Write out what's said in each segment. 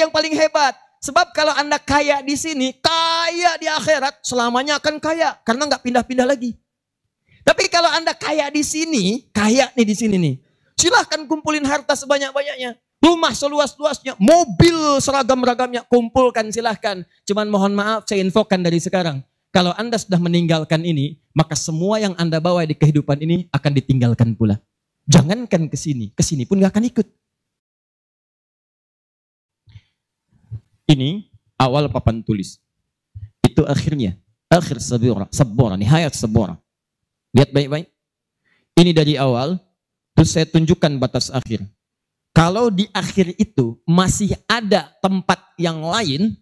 yang paling hebat. Sebab kalau Anda kaya di sini, kaya di akhirat, selamanya akan kaya. Karena nggak pindah-pindah lagi. Tapi kalau Anda kaya di sini, kaya nih di sini nih. Silahkan kumpulin harta sebanyak-banyaknya. Rumah seluas-luasnya, mobil seragam-ragamnya, kumpulkan silahkan. Cuman mohon maaf, saya infokan dari sekarang. Kalau Anda sudah meninggalkan ini, maka semua yang Anda bawa di kehidupan ini akan ditinggalkan pula. Jangankan ke sini, ke sini pun nggak akan ikut. Ini awal papan tulis. Itu akhirnya. Akhir sabura. Sabura. Nihayat sabura. Lihat baik-baik. Ini dari awal. Terus saya tunjukkan batas akhir. Kalau di akhir itu masih ada tempat yang lain,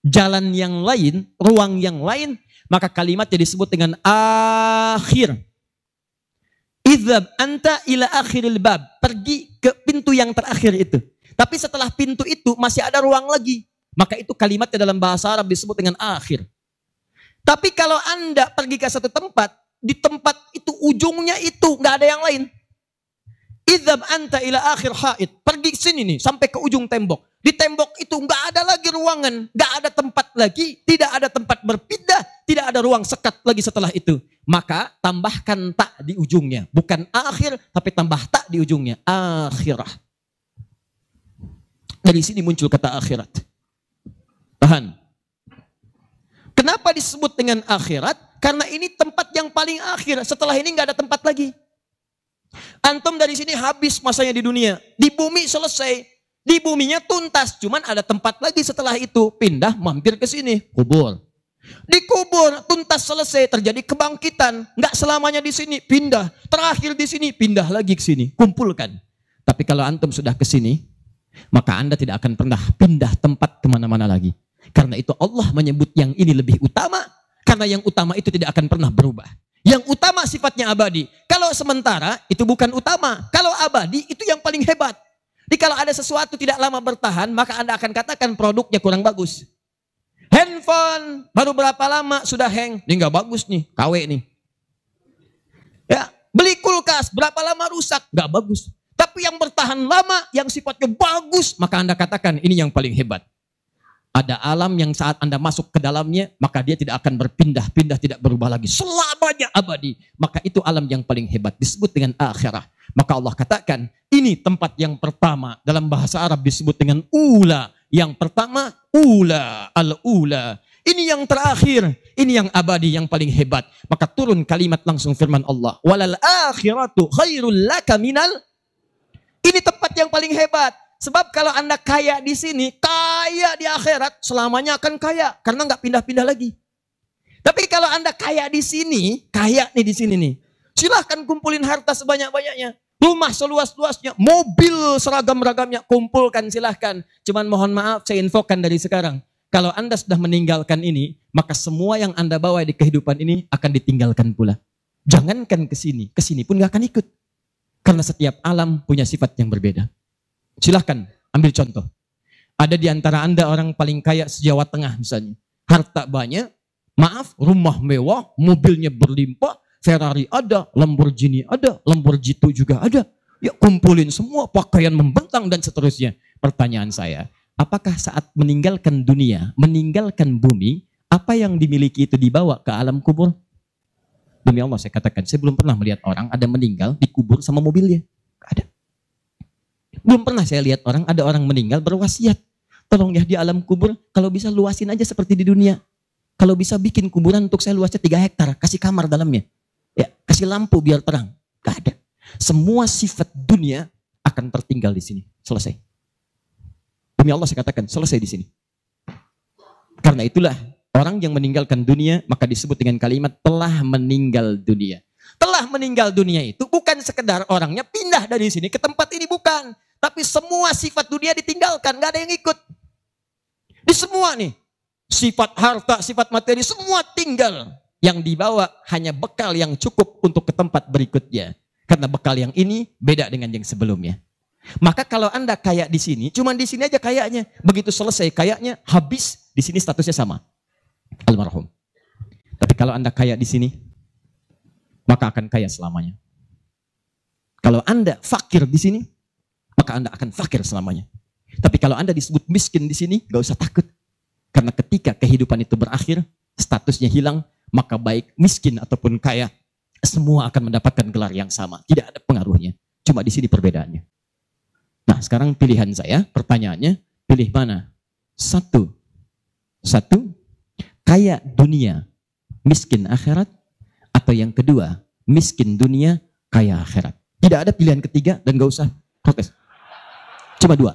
jalan yang lain, ruang yang lain, maka kalimat jadi disebut dengan akhir. Idzab anta ila akhiril bab. Pergi ke pintu yang terakhir itu. Tapi setelah pintu itu masih ada ruang lagi. Maka itu kalimatnya dalam bahasa Arab disebut dengan akhir. Tapi kalau Anda pergi ke satu tempat, di tempat itu ujungnya itu, nggak ada yang lain. Idhab anta ila akhir haid. Pergi sini nih, sampai ke ujung tembok. Di tembok itu nggak ada lagi ruangan, nggak ada tempat lagi, tidak ada tempat berpindah, tidak ada ruang sekat lagi setelah itu. Maka tambahkan tak di ujungnya. Bukan akhir, tapi tambah tak di ujungnya. Akhirah. Dari sini muncul kata akhirat. Tahan. Kenapa disebut dengan akhirat? Karena ini tempat yang paling akhir. Setelah ini nggak ada tempat lagi. Antum dari sini habis masanya di dunia. Di bumi selesai. Di buminya tuntas. Cuman ada tempat lagi setelah itu. Pindah mampir ke sini. Kubur. di kubur tuntas selesai, terjadi kebangkitan. Nggak selamanya di sini, pindah. Terakhir di sini, pindah lagi ke sini. Kumpulkan. Tapi kalau antum sudah ke sini, maka anda tidak akan pernah pindah tempat kemana-mana lagi. Karena itu Allah menyebut yang ini lebih utama, karena yang utama itu tidak akan pernah berubah. Yang utama sifatnya abadi. Kalau sementara itu bukan utama. Kalau abadi itu yang paling hebat. Jadi kalau ada sesuatu tidak lama bertahan, maka Anda akan katakan produknya kurang bagus. Handphone baru berapa lama sudah hang? Ini nggak bagus nih, KW nih. Ya, beli kulkas berapa lama rusak? Nggak bagus. Tapi yang bertahan lama, yang sifatnya bagus, maka Anda katakan ini yang paling hebat. Ada alam yang saat Anda masuk ke dalamnya, maka dia tidak akan berpindah-pindah, tidak berubah lagi. Selamanya abadi. Maka itu alam yang paling hebat. Disebut dengan akhirah. Maka Allah katakan, ini tempat yang pertama. Dalam bahasa Arab disebut dengan ula. Yang pertama, ula, al-ula. Ini yang terakhir, ini yang abadi, yang paling hebat. Maka turun kalimat langsung firman Allah. Walal akhiratu khairul laka minal. Ini tempat yang paling hebat. Sebab kalau Anda kaya di sini, kaya di akhirat, selamanya akan kaya karena nggak pindah-pindah lagi. Tapi kalau Anda kaya di sini, kaya nih di sini nih. Silahkan kumpulin harta sebanyak-banyaknya. Rumah seluas-luasnya, mobil seragam-ragamnya, kumpulkan silahkan. Cuman mohon maaf, saya infokan dari sekarang. Kalau Anda sudah meninggalkan ini, maka semua yang Anda bawa di kehidupan ini akan ditinggalkan pula. Jangankan ke sini, ke sini pun nggak akan ikut. Karena setiap alam punya sifat yang berbeda. Silahkan ambil contoh. Ada di antara Anda orang paling kaya sejawa tengah misalnya. Harta banyak, maaf rumah mewah, mobilnya berlimpah, Ferrari ada, Lamborghini ada, Lamborghini juga ada. Ya kumpulin semua pakaian membentang dan seterusnya. Pertanyaan saya, apakah saat meninggalkan dunia, meninggalkan bumi, apa yang dimiliki itu dibawa ke alam kubur? Demi Allah saya katakan, saya belum pernah melihat orang ada meninggal dikubur sama mobilnya. Belum pernah saya lihat orang, ada orang meninggal berwasiat. Tolong ya di alam kubur, kalau bisa luasin aja seperti di dunia. Kalau bisa bikin kuburan untuk saya luasnya 3 hektar, kasih kamar dalamnya. Ya, kasih lampu biar terang. Gak ada. Semua sifat dunia akan tertinggal di sini. Selesai. Demi Allah saya katakan, selesai di sini. Karena itulah orang yang meninggalkan dunia maka disebut dengan kalimat telah meninggal dunia. Telah meninggal dunia itu bukan sekedar orangnya pindah dari sini ke tempat ini bukan. Tapi semua sifat dunia ditinggalkan, nggak ada yang ikut. Di semua nih, sifat harta, sifat materi, semua tinggal. Yang dibawa hanya bekal yang cukup untuk ke tempat berikutnya. Karena bekal yang ini beda dengan yang sebelumnya. Maka kalau Anda kaya di sini, cuman di sini aja kayaknya. Begitu selesai kayaknya, habis di sini statusnya sama. Almarhum. Tapi kalau Anda kaya di sini, maka akan kaya selamanya. Kalau Anda fakir di sini, maka Anda akan fakir selamanya. Tapi kalau Anda disebut miskin di sini, gak usah takut. Karena ketika kehidupan itu berakhir, statusnya hilang, maka baik miskin ataupun kaya, semua akan mendapatkan gelar yang sama. Tidak ada pengaruhnya. Cuma di sini perbedaannya. Nah, sekarang pilihan saya, pertanyaannya, pilih mana? Satu. Satu, kaya dunia, miskin akhirat, atau yang kedua, miskin dunia, kaya akhirat. Tidak ada pilihan ketiga dan gak usah protes. Cuma dua.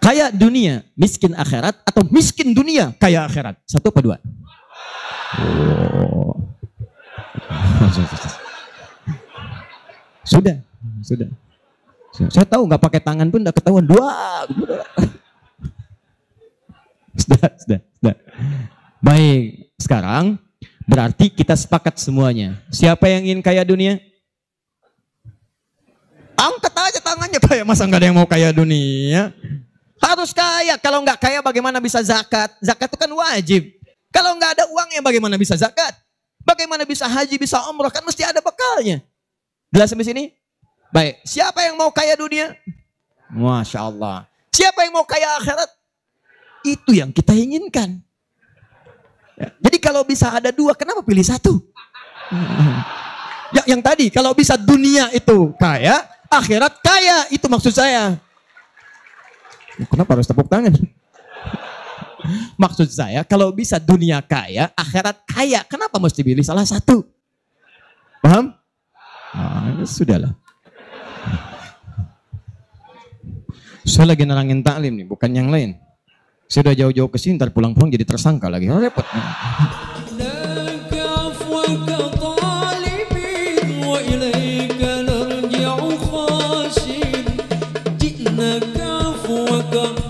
Kaya dunia, miskin akhirat, atau miskin dunia, kaya akhirat. Satu apa dua? sudah, sudah. Saya tahu nggak pakai tangan pun udah ketahuan dua. sudah, sudah, sudah. Baik, sekarang berarti kita sepakat semuanya. Siapa yang ingin kaya dunia? Angkat tantangannya kaya. Masa nggak ada yang mau kaya dunia? Harus kaya. Kalau nggak kaya bagaimana bisa zakat? Zakat itu kan wajib. Kalau nggak ada uangnya bagaimana bisa zakat? Bagaimana bisa haji, bisa umroh? Kan mesti ada bekalnya. Jelas sampai sini? Baik. Siapa yang mau kaya dunia? Masya Allah. Siapa yang mau kaya akhirat? Itu yang kita inginkan. Ya. Jadi kalau bisa ada dua, kenapa pilih satu? Ya, yang tadi, kalau bisa dunia itu kaya, akhirat kaya. Itu maksud saya. Kenapa harus tepuk tangan? maksud saya, kalau bisa dunia kaya, akhirat kaya. Kenapa mesti pilih salah satu? Paham? Ah, sudahlah. Saya lagi nerangin taklim nih, bukan yang lain. Saya udah jauh-jauh ke sini, ntar pulang-pulang jadi tersangka lagi. Oh, repot. go